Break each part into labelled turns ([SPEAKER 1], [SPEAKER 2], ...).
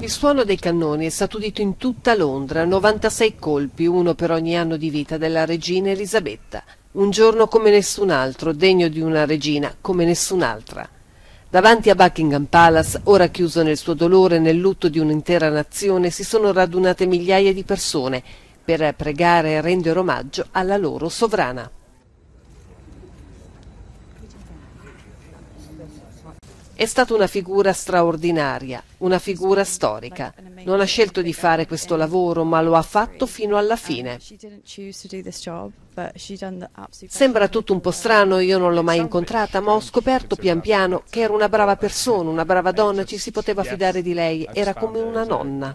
[SPEAKER 1] Il suono dei cannoni è stato udito in tutta Londra, 96 colpi, uno per ogni anno di vita della regina Elisabetta. Un giorno come nessun altro, degno di una regina come nessun'altra. Davanti a Buckingham Palace, ora chiuso nel suo dolore e nel lutto di un'intera nazione, si sono radunate migliaia di persone per pregare e rendere omaggio alla loro sovrana. È stata una figura straordinaria, una figura storica. Non ha scelto di fare questo lavoro, ma lo ha fatto fino alla fine. Um, Sembra tutto un po' strano, io non l'ho mai incontrata, ma ho scoperto pian piano che era una brava persona, una brava donna, ci si poteva fidare di lei, era come una nonna.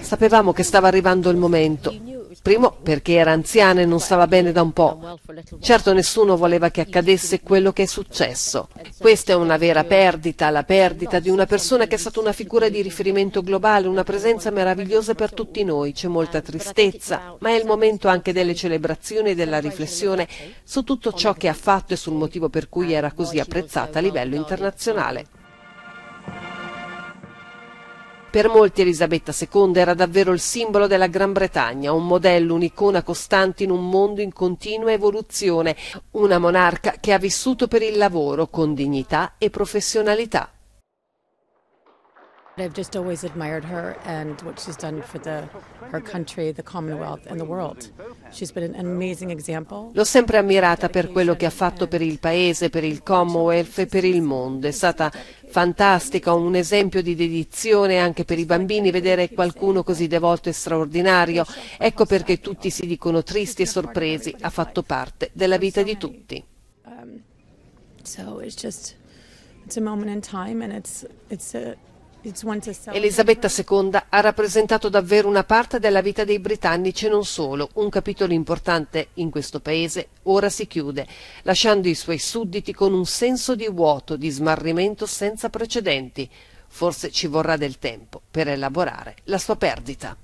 [SPEAKER 1] Sapevamo che stava arrivando il momento Primo perché era anziana e non stava bene da un po'. Certo nessuno voleva che accadesse quello che è successo. Questa è una vera perdita, la perdita di una persona che è stata una figura di riferimento globale, una presenza meravigliosa per tutti noi. C'è molta tristezza, ma è il momento anche delle celebrazioni e della riflessione su tutto ciò che ha fatto e sul motivo per cui era così apprezzata a livello internazionale. Per molti Elisabetta II era davvero il simbolo della Gran Bretagna, un modello, un'icona costante in un mondo in continua evoluzione, una monarca che ha vissuto per il lavoro con dignità e professionalità. I've just always admired her and what she's done for the, her country, the Commonwealth and the world. She's been an amazing example. L'ho sempre ammirata per quello che ha fatto per il paese, per il Commonwealth e per il mondo. È stata fantastica, un esempio di dedizione anche per i bambini vedere qualcuno così devoto e straordinario. Ecco perché tutti si dicono tristi e sorpresi, ha fatto parte della vita di tutti. Um, so it's just it's a moment in time and it's it's a Elisabetta II ha rappresentato davvero una parte della vita dei britannici e non solo. Un capitolo importante in questo paese ora si chiude, lasciando i suoi sudditi con un senso di vuoto, di smarrimento senza precedenti. Forse ci vorrà del tempo per elaborare la sua perdita.